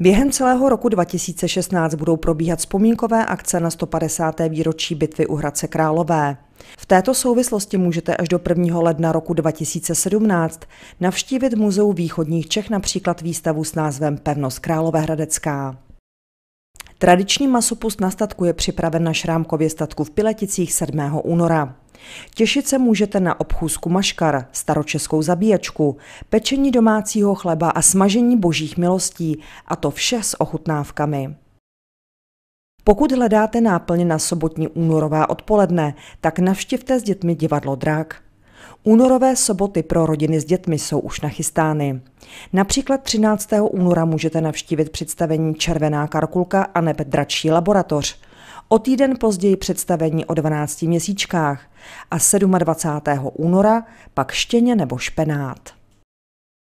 Během celého roku 2016 budou probíhat vzpomínkové akce na 150. výročí bitvy u Hradce Králové. V této souvislosti můžete až do 1. ledna roku 2017 navštívit Muzeu východních Čech například výstavu s názvem Pevnost Královéhradecká. Tradiční masopust na statku je připraven na Šrámkově statku v Pileticích 7. února. Těšit se můžete na obchůzku maškar, staročeskou zabíjačku, pečení domácího chleba a smažení božích milostí, a to vše s ochutnávkami. Pokud hledáte náplně na sobotní únorová odpoledne, tak navštivte s dětmi divadlo Drák. Únorové soboty pro rodiny s dětmi jsou už nachystány. Například 13. února můžete navštívit představení Červená karkulka a nebe Dračí laboratoř, o týden později představení o 12 měsíčkách a 27. února pak štěně nebo špenát.